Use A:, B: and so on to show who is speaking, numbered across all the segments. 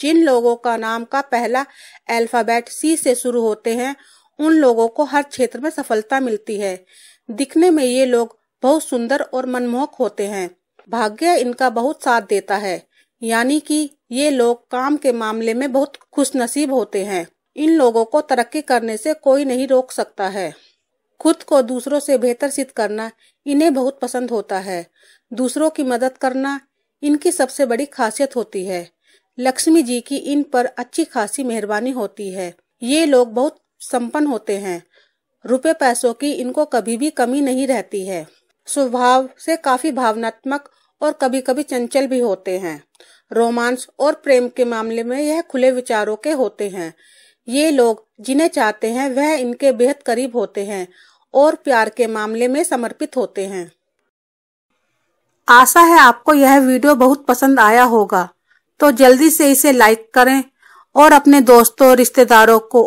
A: जिन लोगों का नाम का पहला अल्फाबेट सी से शुरू होते हैं उन लोगों को हर क्षेत्र में सफलता मिलती है दिखने में ये लोग बहुत सुंदर और मनमोहक होते हैं भाग्य इनका बहुत साथ देता है यानी कि ये लोग काम के मामले में बहुत खुश नसीब होते हैं इन लोगों को तरक्की करने से कोई नहीं रोक सकता है खुद को दूसरों से बेहतर सिद्ध करना इन्हें बहुत पसंद होता है दूसरों की मदद करना इनकी सबसे बड़ी खासियत होती है लक्ष्मी जी की इन पर अच्छी खासी मेहरबानी होती है ये लोग बहुत संपन्न होते हैं रुपए पैसों की इनको कभी भी कमी नहीं रहती है स्वभाव से काफी भावनात्मक और कभी कभी चंचल भी होते हैं रोमांस और प्रेम के मामले में यह खुले विचारों के होते हैं ये लोग जिन्हें चाहते हैं वह इनके बेहद करीब होते हैं और प्यार के मामले में समर्पित होते हैं आशा है आपको यह वीडियो बहुत पसंद आया होगा तो जल्दी से इसे लाइक करें और अपने दोस्तों रिश्तेदारों को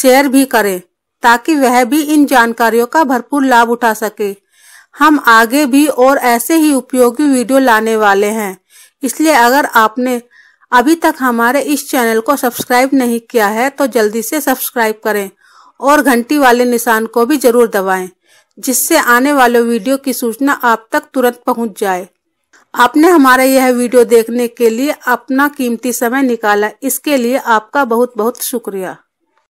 A: शेयर भी करें ताकि वह भी इन जानकारियों का भरपूर लाभ उठा सके हम आगे भी और ऐसे ही उपयोगी वीडियो लाने वाले हैं इसलिए अगर आपने अभी तक हमारे इस चैनल को सब्सक्राइब नहीं किया है तो जल्दी से सब्सक्राइब करें और घंटी वाले निशान को भी जरूर दबाएं जिससे आने वाले वीडियो की सूचना आप तक तुरंत पहुंच जाए आपने हमारा यह वीडियो देखने के लिए अपना कीमती समय निकाला इसके लिए आपका बहुत बहुत शुक्रिया